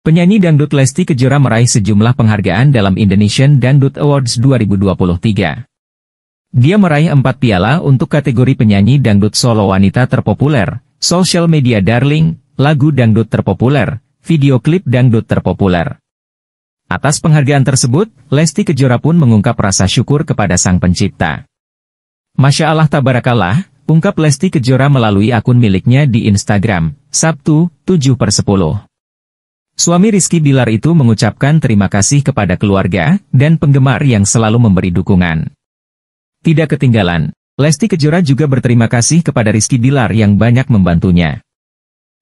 Penyanyi dangdut Lesti Kejora meraih sejumlah penghargaan dalam Indonesian Dangdut Awards 2023. Dia meraih empat piala untuk kategori penyanyi dangdut solo wanita terpopuler, social media darling, lagu dangdut terpopuler, video klip dangdut terpopuler. Atas penghargaan tersebut, Lesti Kejora pun mengungkap rasa syukur kepada Sang Pencipta. Masya Allah Tabarakallah, ungkap Lesti Kejora melalui akun miliknya di Instagram, Sabtu, 7 per 10. Suami Rizky Bilar itu mengucapkan terima kasih kepada keluarga dan penggemar yang selalu memberi dukungan. Tidak ketinggalan, Lesti Kejora juga berterima kasih kepada Rizky Bilar yang banyak membantunya.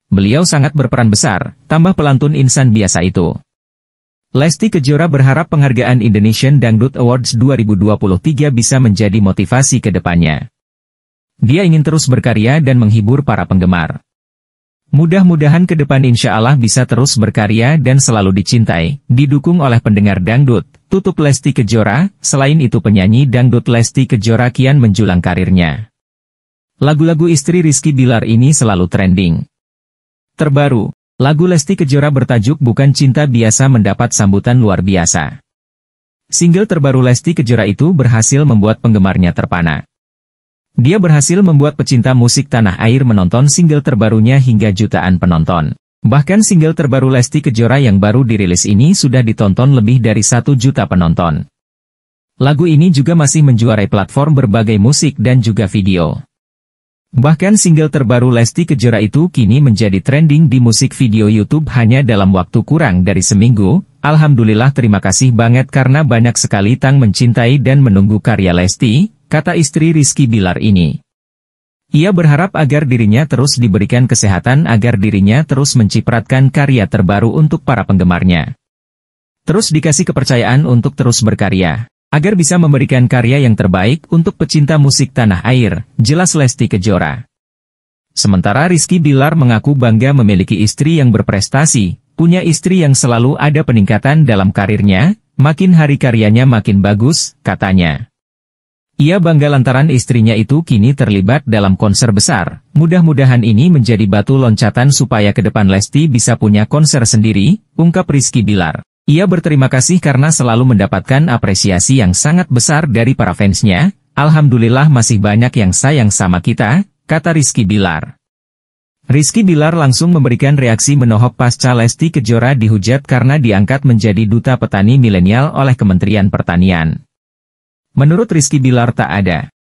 Beliau sangat berperan besar, tambah pelantun insan biasa itu. Lesti Kejora berharap penghargaan Indonesian Dangdut Awards 2023 bisa menjadi motivasi ke depannya. Dia ingin terus berkarya dan menghibur para penggemar. Mudah-mudahan ke depan insya Allah bisa terus berkarya dan selalu dicintai, didukung oleh pendengar dangdut. Tutup Lesti Kejora, selain itu penyanyi dangdut Lesti Kejora kian menjulang karirnya. Lagu-lagu istri Rizky Bilar ini selalu trending. Terbaru, lagu Lesti Kejora bertajuk Bukan Cinta Biasa mendapat sambutan luar biasa. Single terbaru Lesti Kejora itu berhasil membuat penggemarnya terpana. Dia berhasil membuat pecinta musik tanah air menonton single terbarunya hingga jutaan penonton. Bahkan single terbaru Lesti Kejora yang baru dirilis ini sudah ditonton lebih dari satu juta penonton. Lagu ini juga masih menjuarai platform berbagai musik dan juga video. Bahkan single terbaru Lesti Kejora itu kini menjadi trending di musik video YouTube hanya dalam waktu kurang dari seminggu. Alhamdulillah terima kasih banget karena banyak sekali tang mencintai dan menunggu karya Lesti, kata istri Rizky Bilar ini. Ia berharap agar dirinya terus diberikan kesehatan agar dirinya terus mencipratkan karya terbaru untuk para penggemarnya. Terus dikasih kepercayaan untuk terus berkarya, agar bisa memberikan karya yang terbaik untuk pecinta musik tanah air, jelas Lesti Kejora. Sementara Rizky Bilar mengaku bangga memiliki istri yang berprestasi, punya istri yang selalu ada peningkatan dalam karirnya, makin hari karyanya makin bagus, katanya. Ia bangga lantaran istrinya itu kini terlibat dalam konser besar. Mudah-mudahan ini menjadi batu loncatan supaya ke depan Lesti bisa punya konser sendiri, ungkap Rizky Bilar. Ia berterima kasih karena selalu mendapatkan apresiasi yang sangat besar dari para fansnya. Alhamdulillah masih banyak yang sayang sama kita, kata Rizky Bilar. Rizky Bilar langsung memberikan reaksi menohok pasca Lesti Kejora dihujat karena diangkat menjadi duta petani milenial oleh Kementerian Pertanian. Menurut Rizky Bilar tak ada.